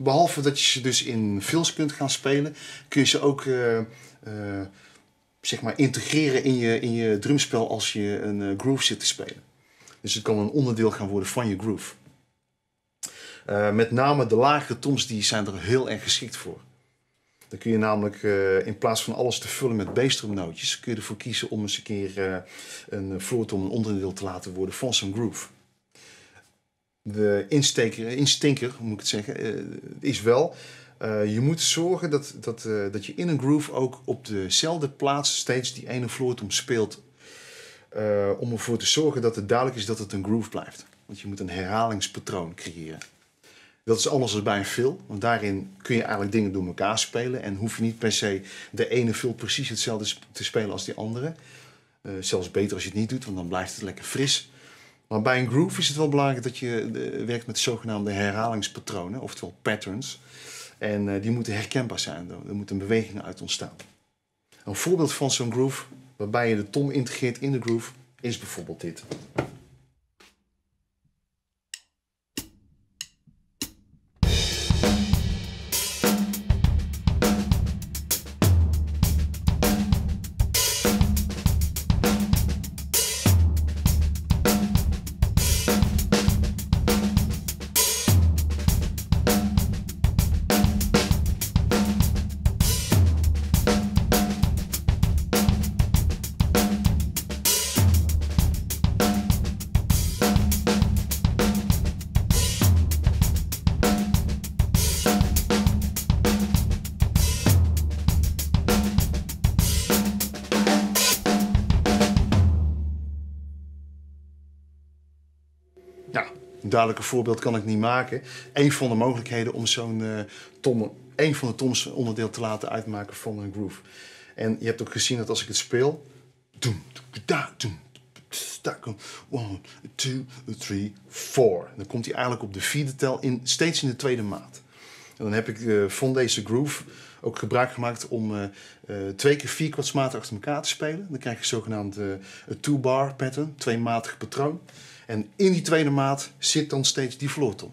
Behalve dat je ze dus in films kunt gaan spelen, kun je ze ook eh, eh, zeg maar integreren in je, in je drumspel als je een eh, groove zit te spelen. Dus het kan een onderdeel gaan worden van je groove. met name de lagere toms die zijn er heel erg geschikt voor. Dan kun je namelijk in plaats van alles te vullen met bassdrumnootjes, kun je ervoor kiezen om eens een keer uh, een floortom een onderdeel te laten worden van zo'n groove de insteker, instinker, moet ik het zeggen, eh, is wel. Eh, je moet zorgen dat, dat, eh, dat je in een groove ook op dezelfde plaats steeds die ene om speelt. om ervoor te zorgen dat het duidelijk is dat het een groove blijft. Want je moet een herhalingspatroon creëren. Dat is anders als bij een fill, want daarin kun je eigenlijk dingen door elkaar spelen. En hoef je niet per se de ene fill precies hetzelfde te spelen als die andere. zelfs beter als je het niet doet, want dan blijft het lekker fris. Maar bij een groove is het wel belangrijk dat je eh, werkt met zogenaamde herhalingspatronen, oftewel patterns. En eh, die moeten herkenbaar zijn, er, moeten moet een beweging uit ontstaan. Een voorbeeld van zo'n groove waarbij je de tom integreert in de groove is bijvoorbeeld dit. Ja, een duidelijker voorbeeld kan ik niet maken. Een van de mogelijkheden om zo'n eh, een van de toms onderdeel te laten uitmaken van een groove. En je hebt ook gezien dat als ik het speel. Doem, da, doem, daar 1, 2, 3, Dan komt hij eigenlijk op de vierde tel in, steeds in de tweede maat. En dan heb ik de van deze groove ook gebruik gemaakt om eh, eh, twee keer vier kwartsmaten achter elkaar te spelen. Dan krijg je zogenaamd uh, eh, two-bar pattern, tweematig patroon. En in die tweede maat zit dan steeds die floortom.